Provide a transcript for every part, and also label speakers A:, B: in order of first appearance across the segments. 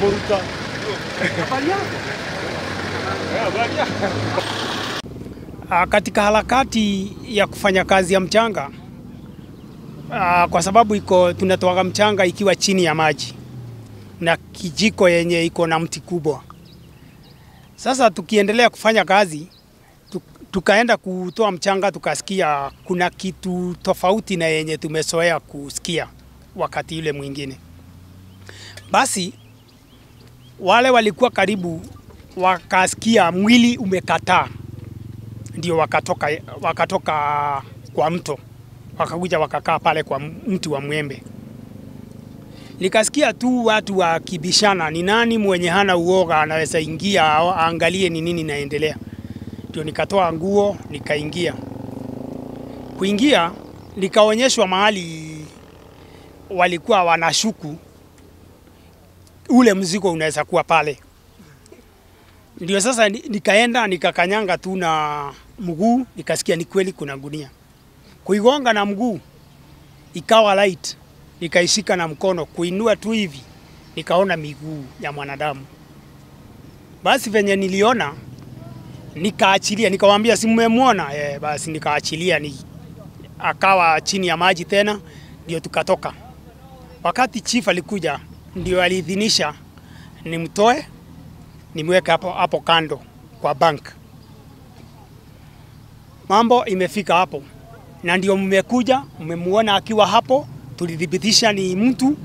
A: Moruta. Ah, katika harakati ya kufanya kazi ya mchanga ah, kwa sababu iko tunatoaga mchanga ikiwa chini ya maji na kijiko yenye iko na mti kubwa. Sasa tukiendelea kufanya kazi tukaenda kutoa mchanga, tukasikia kuna kitu tofauti na yenye tumesoea kusikia wakati yule mwingine. Basi wale walikuwa karibu wakasikia mwili umekataa, ndio wakatoka, wakatoka kwa mto wakakuja wakakaa pale kwa mti wa mwembe. Nikasikia tu watu wakibishana, ni nani mwenye hana uoga anaweza ingia aangalie ni nini naendelea. Ndio nikatoa nguo nikaingia. Kuingia nikaonyeshwa mahali walikuwa wanashuku ule mzigo unaweza kuwa pale. Ndio sasa nikaenda nikakanyanga tu na mguu, nikasikia ni kweli kuna gunia. Kuigonga na mguu ikawa light, nikaishika na mkono, kuinua tu hivi nikaona miguu ya mwanadamu. Basi venye niliona nikaachilia, nikawaambia si mmemwona? eh? basi nikaachilia ni akawa chini ya maji tena, ndio tukatoka. Wakati chief alikuja ndio aliidhinisha nimtoe nimweke hapo, hapo kando kwa bank. Mambo imefika hapo, na ndio mmekuja mmemuona akiwa hapo, tulithibitisha ni mtu,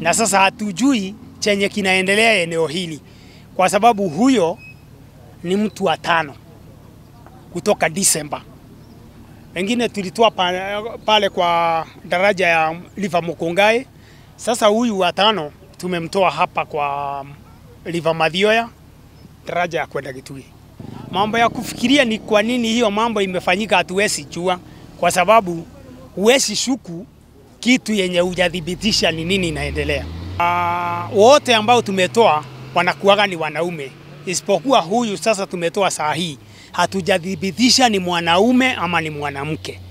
A: na sasa hatujui chenye kinaendelea eneo hili, kwa sababu huyo ni mtu wa tano kutoka Disemba. Wengine tulitoa pale kwa daraja ya Liva Mukungai, sasa huyu wa tano tumemtoa hapa kwa um, River Mathioya daraja ya kwenda kitui Mambo ya kufikiria ni kwa nini hiyo mambo imefanyika hatuwezi jua, kwa sababu huwezi shuku kitu yenye hujathibitisha ni nini inaendelea. Uh, wote ambao tumetoa wanakuaga ni wanaume, isipokuwa huyu sasa tumetoa saa hii, hatujathibitisha ni mwanaume ama ni mwanamke.